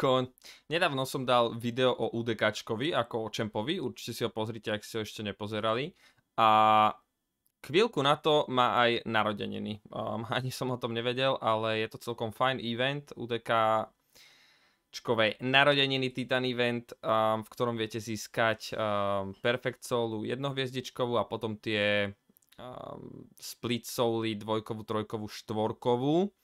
ako... Nedávno som dal video o UDKčkovi, ako o Čempovi, určite si ho pozrite, ak ste ho ešte nepozerali. A chvíľku na to má aj narodeniny. Um, ani som o tom nevedel, ale je to celkom fajn event. UDK Čkovej narodeniny Titan Event, um, v ktorom viete získať um, Perfect Soulu jednohviezdičkovú a potom tie um, Split Souly dvojkovú, trojkovú, štvorkovú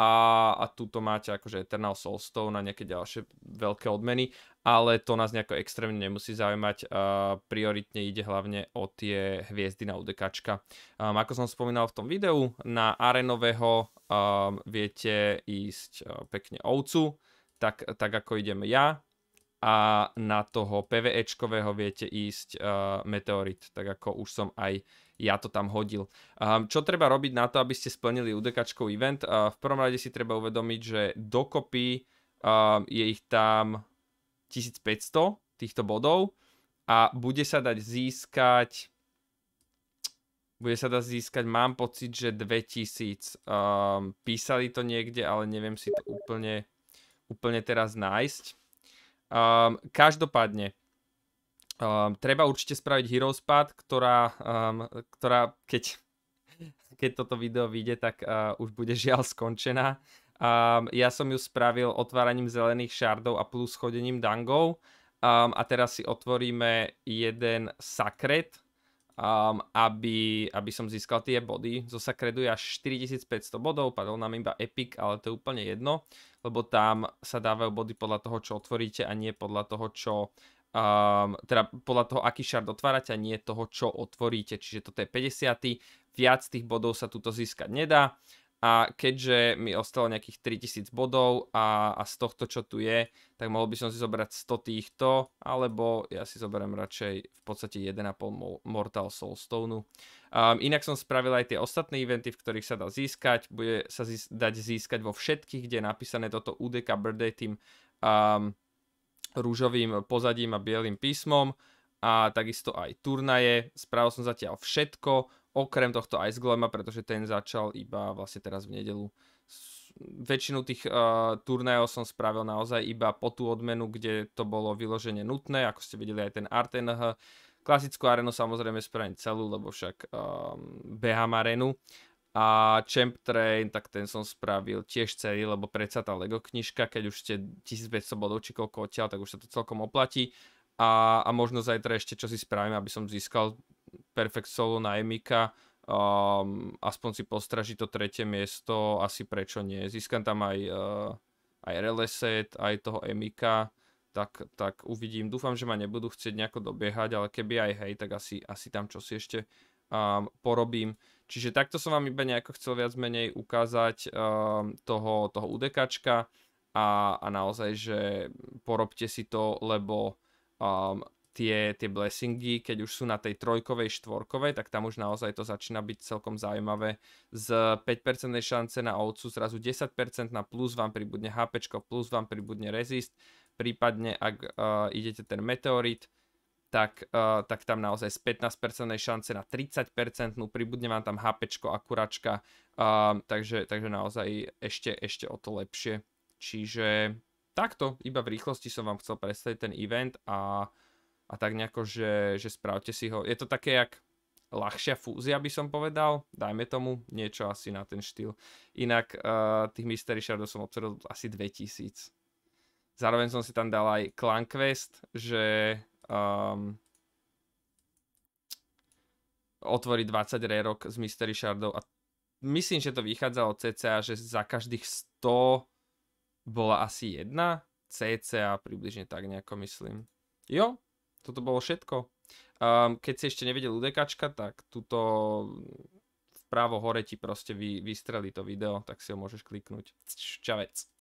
a, a tuto máte akože Eternal Soulstone a nejaké ďalšie veľké odmeny, ale to nás nejako extrémne nemusí zaujímať. Uh, prioritne ide hlavne o tie hviezdy na UDK. Um, ako som spomínal v tom videu, na arenového um, viete ísť uh, pekne ovcu, tak, tak ako idem ja, a na toho PVEčkového viete ísť uh, meteorit, tak ako už som aj ja to tam hodil. Um, čo treba robiť na to, aby ste splnili UDKčkov event? Uh, v prvom rade si treba uvedomiť, že dokopy uh, je ich tam 1500 týchto bodov a bude sa dať získať bude sa dať získať, mám pocit, že 2000. Um, ehm, písali to niekde, ale neviem si to úplne, úplne teraz nájsť. Um, každopádne, um, treba určite spraviť Heroes Pad, ktorá, um, ktorá keď, keď toto video vyjde, tak uh, už bude žiaľ skončená. Um, ja som ju spravil otváraním zelených šardov a plus chodením dangov. Um, a teraz si otvoríme jeden sakret, um, aby, aby som získal tie body. Zo Sacredu je až 4500 bodov, padol nám iba Epic, ale to je úplne jedno, lebo tam sa dávajú body podľa toho, čo otvoríte a nie podľa toho, čo um, teda podľa toho, aký šard otvárate a nie toho, čo otvoríte. Čiže toto je 50. Viac tých bodov sa tuto získať nedá a keďže mi ostalo nejakých 3000 bodov a, a z tohto, čo tu je, tak mohol by som si zobrať 100 týchto, alebo ja si zoberiem radšej v podstate 1,5 Mortal Soulstoneu. Um, inak som spravil aj tie ostatné eventy, v ktorých sa dá získať. Bude sa zís- dať získať vo všetkých, kde je napísané toto UDK Birthday Team um, rúžovým pozadím a bielým písmom a takisto aj turnaje. Spravil som zatiaľ všetko, okrem tohto Ice Glema, pretože ten začal iba vlastne teraz v nedelu. Väčšinu tých uh, turnajov som spravil naozaj iba po tú odmenu, kde to bolo vyložené nutné, ako ste videli aj ten RTNH. Klasickú arenu samozrejme spravím celú, lebo však um, behám arenu. A Champ Train, tak ten som spravil tiež celý, lebo predsa tá Lego knižka, keď už ste 1500 bodov či koľko odtiaľ, tak už sa to celkom oplatí a, a možno zajtra ešte čo si spravím, aby som získal perfect solo na Emika, um, aspoň si postraží to tretie miesto, asi prečo nie. Získam tam aj, uh, aj Releset, aj toho Emika, tak, tak uvidím. Dúfam, že ma nebudú chcieť nejako dobiehať, ale keby aj hej, tak asi, asi tam si ešte um, porobím. Čiže takto som vám iba nejako chcel viac menej ukázať um, toho, toho UDKčka a, a naozaj, že porobte si to, lebo um, tie, tie blessingy, keď už sú na tej trojkovej, štvorkovej, tak tam už naozaj to začína byť celkom zaujímavé. Z 5% šance na ovcu zrazu 10% na plus vám pribudne HP, plus vám pribudne resist, prípadne ak uh, idete ten meteorit, tak, uh, tak tam naozaj z 15% šance na 30% no, pribudne vám tam HP a kuračka, uh, takže, takže naozaj ešte, ešte o to lepšie. Čiže takto, iba v rýchlosti som vám chcel predstaviť ten event a, a tak nejako, že, že spravte si ho. Je to také jak ľahšia fúzia, by som povedal. Dajme tomu niečo asi na ten štýl. Inak uh, tých Mystery Shardov som obsadil asi 2000. Zároveň som si tam dal aj Clan Quest, že um, otvorí 20 rerok z Mystery Shardov a myslím, že to vychádzalo cca, že za každých 100 bola asi jedna, cca približne tak nejako myslím. Jo, toto bolo všetko. Um, keď si ešte nevedel UDKčka, tak tuto právo hore ti proste vy, vystrelí to video, tak si ho môžeš kliknúť. Čavec.